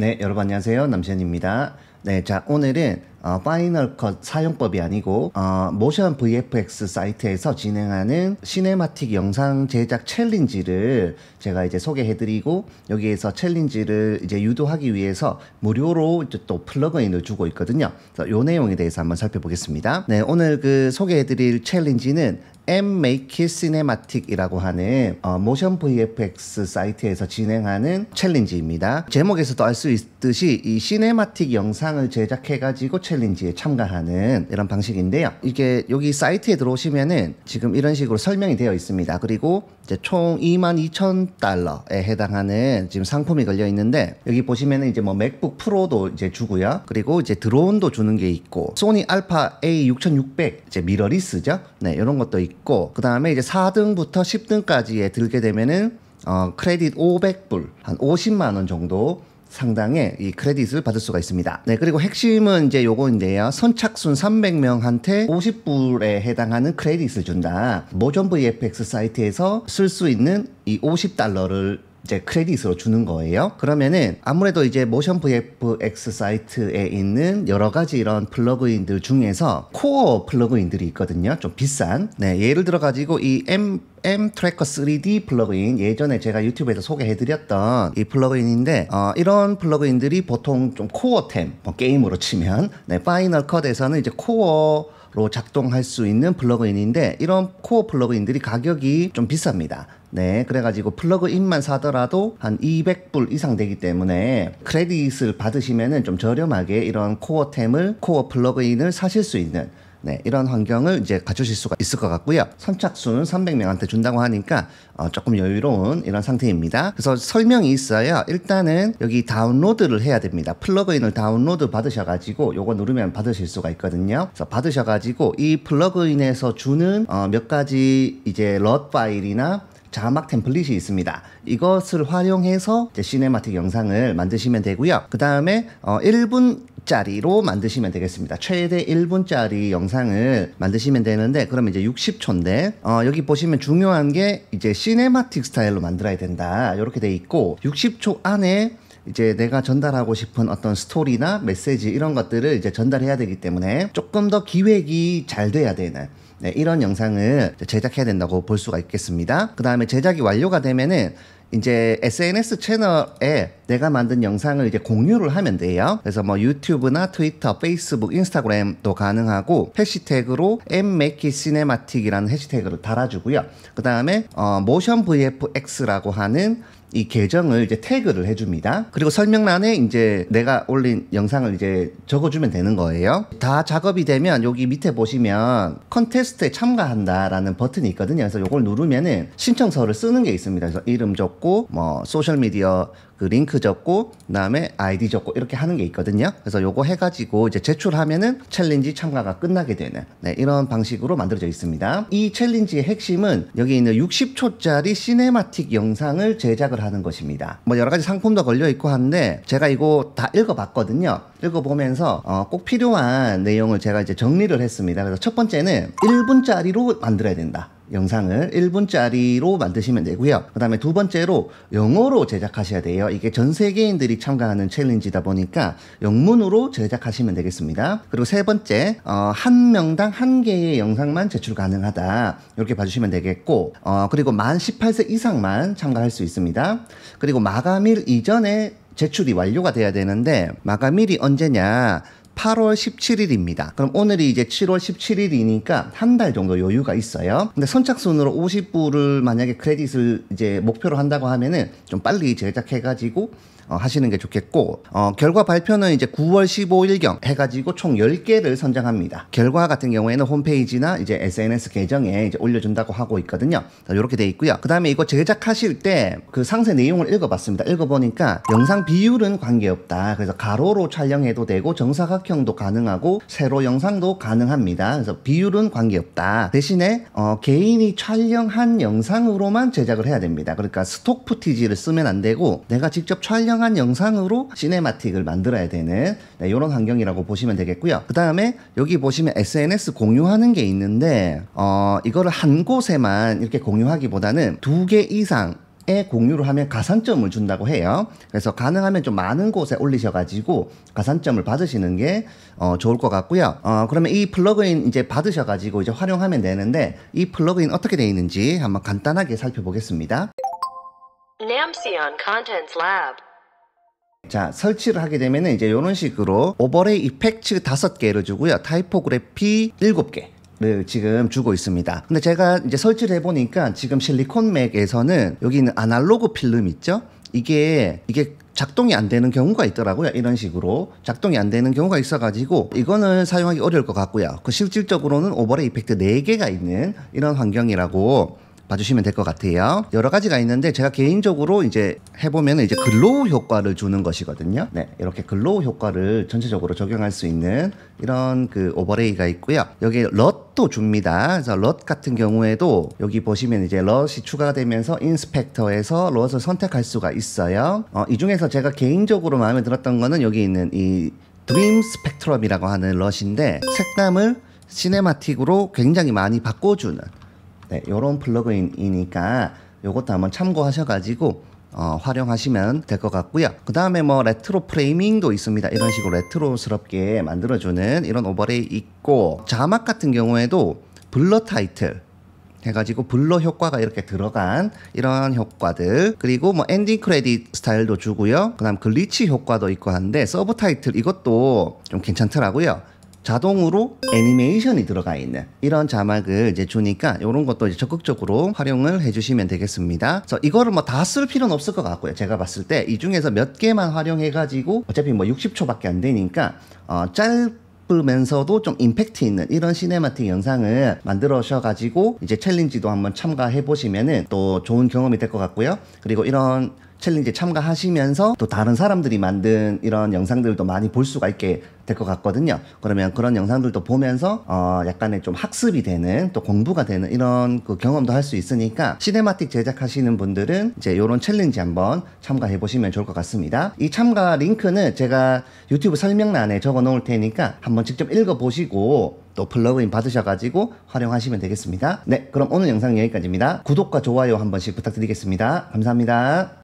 네, 여러분 안녕하세요. 남시현입니다. 네, 자, 오늘은 어, 파이널 컷 사용법이 아니고 어, 모션 VFX 사이트에서 진행하는 시네마틱 영상 제작 챌린지를 제가 이제 소개해드리고 여기에서 챌린지를 이제 유도하기 위해서 무료로 이제 또 플러그인을 주고 있거든요. 그래서 요 내용에 대해서 한번 살펴보겠습니다. 네, 오늘 그 소개해드릴 챌린지는 M Make It Cinematic이라고 하는 어, 모션 VFX 사이트에서 진행하는 챌린지입니다. 제목에서도 알 수 있듯이 이 시네마틱 영상을 제작해가지고 챌린지에 참가하는 이런 방식인데요. 이게 여기 사이트에 들어오시면은 지금 이런 식으로 설명이 되어 있습니다. 그리고 이제 총 22,000달러에 해당하는 지금 상품이 걸려 있는데 여기 보시면은 이제 뭐 맥북 프로도 이제 주고요. 그리고 이제 드론도 주는 게 있고 소니 알파 A6600 이제 미러리스죠. 네, 이런 것도 있고 그다음에 이제 4등부터 10등까지에 들게 되면은 어, 크레딧 500불 한 50만 원 정도 상당의 이 크레딧을 받을 수가 있습니다. 네, 그리고 핵심은 이제 요거인데요. 선착순 300명한테 50불에 해당하는 크레딧을 준다. 모전브 EFX 사이트에서 쓸 수 있는 이 50달러를 이제 크레딧으로 주는 거예요. 그러면은 아무래도 이제 모션 VFX 사이트에 있는 여러 가지 이런 플러그인들 중에서 코어 플러그인들이 있거든요. 좀 비싼. 네, 예를 들어 가지고 이 M M 트래커 3D 플러그인 예전에 제가 유튜브에서 소개해드렸던 이 플러그인인데 어, 이런 플러그인들이 보통 좀 코어템 뭐 게임으로 치면 네, 파이널 컷에서는 이제 코어 로 작동할 수 있는 플러그인인데 이런 코어 플러그인들이 가격이 좀 비쌉니다. 네, 그래가지고 플러그인만 사더라도 한 200불 이상 되기 때문에 크레딧을 받으시면은 좀 저렴하게 이런 코어템을 코어 플러그인을 사실 수 있는 네, 이런 환경을 이제 갖추실 수가 있을 것 같고요. 선착순 300명한테 준다고 하니까 어, 조금 여유로운 이런 상태입니다. 그래서 설명이 있어요. 일단은 여기 다운로드를 해야 됩니다. 플러그인을 다운로드 받으셔가지고 요거 누르면 받으실 수가 있거든요. 그래서 받으셔가지고 이 플러그인에서 주는 어, 몇 가지 이제 럿 파일이나 자막 템플릿이 있습니다. 이것을 활용해서 시네마틱 영상을 만드시면 되고요. 그 다음에 어 1분짜리로 만드시면 되겠습니다. 최대 1분짜리 영상을 만드시면 되는데 그러면 이제 60초인데 어 여기 보시면 중요한 게 이제 시네마틱 스타일로 만들어야 된다. 이렇게 돼 있고 60초 안에 이제 내가 전달하고 싶은 어떤 스토리나 메시지 이런 것들을 이제 전달해야 되기 때문에 조금 더 기획이 잘 돼야 되는 네, 이런 영상을 제작해야 된다고 볼 수가 있겠습니다. 그 다음에 제작이 완료가 되면은 이제 SNS 채널에 내가 만든 영상을 이제 공유를 하면 돼요. 그래서 뭐 유튜브나 트위터, 페이스북, 인스타그램도 가능하고 해시태그로 엠메키시네마틱이라는 해시태그를 달아주고요. 그 다음에 어, 모션 VFX라고 하는 이 계정을 이제 태그를 해줍니다. 그리고 설명란에 이제 내가 올린 영상을 이제 적어주면 되는 거예요. 다 작업이 되면 여기 밑에 보시면 컨테스트에 참가한다라는 버튼이 있거든요. 그래서 이걸 누르면은 신청서를 쓰는 게 있습니다. 그래서 이름 적고 뭐 소셜 미디어 그 링크 적고 그다음에 아이디 적고 이렇게 하는 게 있거든요. 그래서 요거 해가지고 이제 제출하면은 챌린지 참가가 끝나게 되는 네, 이런 방식으로 만들어져 있습니다. 이 챌린지의 핵심은 여기 있는 60초짜리 시네마틱 영상을 제작을 하는 것입니다. 뭐 여러 가지 상품도 걸려 있고 한데 제가 이거 다 읽어봤거든요. 읽어보면서 어꼭 필요한 내용을 제가 이제 정리를 했습니다. 그래서 첫 번째는 1분짜리로 만들어야 된다. 영상을 1분짜리로 만드시면 되고요. 그 다음에 두 번째로 영어로 제작하셔야 돼요. 이게 전 세계인들이 참가하는 챌린지다 보니까 영문으로 제작하시면 되겠습니다. 그리고 세 번째, 어, 한 명당 한 개의 영상만 제출 가능하다. 이렇게 봐주시면 되겠고, 어, 그리고 만 18세 이상만 참가할 수 있습니다. 그리고 마감일 이전에 제출이 완료가 돼야 되는데, 마감일이 언제냐, 8월 17일입니다. 그럼 오늘이 이제 7월 17일이니까 한 달 정도 여유가 있어요. 근데 선착순으로 50부를 만약에 크레딧을 이제 목표로 한다고 하면은 좀 빨리 제작해가지고 어, 하시는 게 좋겠고 어, 결과 발표는 이제 9월 15일경 해가지고 총 10개를 선정합니다. 결과 같은 경우에는 홈페이지나 이제 SNS 계정에 이제 올려준다고 하고 있거든요. 이렇게 돼 있고요. 그 다음에 이거 제작하실 때 그 상세 내용을 읽어봤습니다. 읽어보니까 영상 비율은 관계없다. 그래서 가로로 촬영해도 되고 정사각형 사각형도 가능하고 세로 영상도 가능합니다. 그래서 비율은 관계없다. 대신에 어, 개인이 촬영한 영상으로만 제작을 해야 됩니다. 그러니까 스톡 푸티지를 쓰면 안 되고 내가 직접 촬영한 영상으로 시네마틱을 만들어야 되는 네, 이런 환경이라고 보시면 되겠고요. 그 다음에 여기 보시면 SNS 공유하는 게 있는데 어, 이거를 한 곳에만 이렇게 공유하기보다는 두 개 이상 에 공유를 하면 가산점을 준다고 해요. 그래서 가능하면 좀 많은 곳에 올리셔가지고 가산점을 받으시는 게 어, 좋을 것 같고요. 어, 그러면 이 플러그인 이제 받으셔가지고 이제 활용하면 되는데 이 플러그인 어떻게 되어 있는지 한번 간단하게 살펴보겠습니다. 남시언 컨텐츠 랩 자, 설치를 하게 되면은 이제 이런 식으로 오버레이 이펙트 5 개를 주고요. 타이포그래피 7개 를 네, 지금 주고 있습니다. 근데 제가 이제 설치를 해보니까 지금 실리콘맥에서는 여기 있는 아날로그 필름 있죠? 이게 이게 작동이 안 되는 경우가 있더라고요. 이런 식으로 작동이 안 되는 경우가 있어가지고 이거는 사용하기 어려울 것 같고요. 그 실질적으로는 오버레이 이펙트 4개가 있는 이런 환경이라고 봐주시면 될 것 같아요. 여러 가지가 있는데 제가 개인적으로 이제 해보면 이제 글로우 효과를 주는 것이거든요. 네, 이렇게 글로우 효과를 전체적으로 적용할 수 있는 이런 그 오버레이가 있고요. 여기 럿도 줍니다. 그래서 럿 같은 경우에도 여기 보시면 이제 럿이 추가되면서 인스펙터에서 럿을 선택할 수가 있어요. 어, 이 중에서 제가 개인적으로 마음에 들었던 거는 여기 있는 이 드림 스펙트럼이라고 하는 럿인데 색감을 시네마틱으로 굉장히 많이 바꿔주는 네, 요런 플러그인이니까 요것도 한번 참고하셔가지고 어, 활용하시면 될 것 같고요. 그 다음에 뭐 레트로 프레이밍도 있습니다. 이런 식으로 레트로스럽게 만들어주는 이런 오버레이 있고 자막 같은 경우에도 블러 타이틀 해가지고 블러 효과가 이렇게 들어간 이런 효과들 그리고 뭐 엔딩 크레딧 스타일도 주고요. 그 다음 글리치 효과도 있고 한데 서브 타이틀 이것도 좀 괜찮더라고요. 자동으로 애니메이션이 들어가 있는 이런 자막을 이제 주니까 이런 것도 이제 적극적으로 활용을 해주시면 되겠습니다. 그래서 이거를 뭐 다 쓸 필요는 없을 것 같고요. 제가 봤을 때 이 중에서 몇 개만 활용해가지고 어차피 뭐 60초밖에 안 되니까 어, 짧 싶으면서도 좀 임팩트 있는 이런 시네마틱 영상을 만들어셔가지고 이제 챌린지도 한번 참가해 보시면은 또 좋은 경험이 될 것 같고요. 그리고 이런 챌린지에 참가하시면서 또 다른 사람들이 만든 이런 영상들도 많이 볼 수가 있게 될 것 같거든요. 그러면 그런 영상들도 보면서 어 약간의 좀 학습이 되는 또 공부가 되는 이런 그 경험도 할 수 있으니까 시네마틱 제작하시는 분들은 이제 이런 챌린지 한번 참가해 보시면 좋을 것 같습니다. 이 참가 링크는 제가 유튜브 설명란에 적어 놓을 테니까 한번 직접 읽어 보시고 또 플러그인 받으셔가지고 활용하시면 되겠습니다. 네, 그럼 오늘 영상 여기까지입니다. 구독과 좋아요 한 번씩 부탁드리겠습니다. 감사합니다.